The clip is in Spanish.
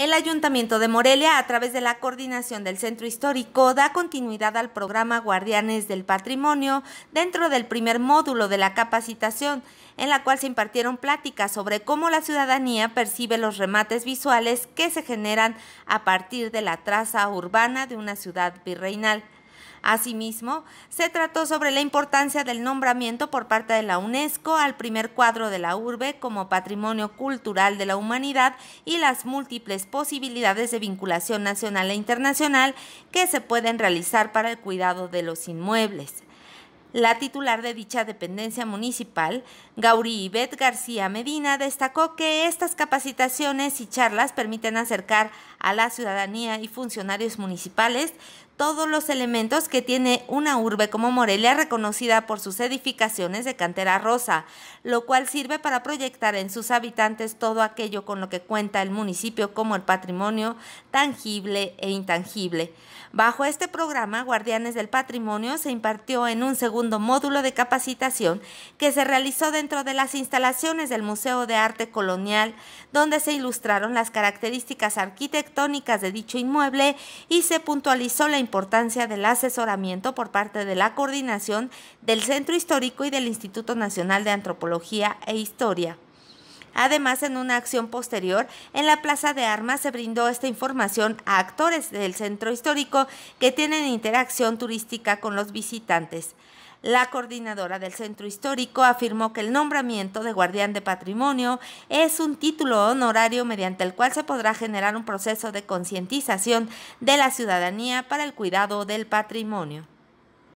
El Ayuntamiento de Morelia, a través de la coordinación del Centro Histórico, da continuidad al programa Guardianes del Patrimonio dentro del primer módulo de la capacitación, en la cual se impartieron pláticas sobre cómo la ciudadanía percibe los remates visuales que se generan a partir de la traza urbana de una ciudad virreinal. Asimismo, se trató sobre la importancia del nombramiento por parte de la UNESCO al primer cuadro de la urbe como patrimonio cultural de la humanidad y las múltiples posibilidades de vinculación nacional e internacional que se pueden realizar para el cuidado de los inmuebles. La titular de dicha dependencia municipal, Gauri Ibet García Medina, destacó que estas capacitaciones y charlas permiten acercar a la ciudadanía y funcionarios municipales todos los elementos que tiene una urbe como Morelia reconocida por sus edificaciones de cantera rosa, lo cual sirve para proyectar en sus habitantes todo aquello con lo que cuenta el municipio como el patrimonio tangible e intangible. Bajo este programa, Guardianes del Patrimonio se impartió en un segundo módulo de capacitación que se realizó dentro de las instalaciones del Museo de Arte Colonial, donde se ilustraron las características arquitectónicas de dicho inmueble y se puntualizó la importancia del asesoramiento por parte de la coordinación del Centro Histórico y del Instituto Nacional de Antropología e Historia. Además, en una acción posterior, en la Plaza de Armas se brindó esta información a actores del centro histórico que tienen interacción turística con los visitantes. La coordinadora del centro histórico afirmó que el nombramiento de guardián de patrimonio es un título honorario mediante el cual se podrá generar un proceso de concientización de la ciudadanía para el cuidado del patrimonio.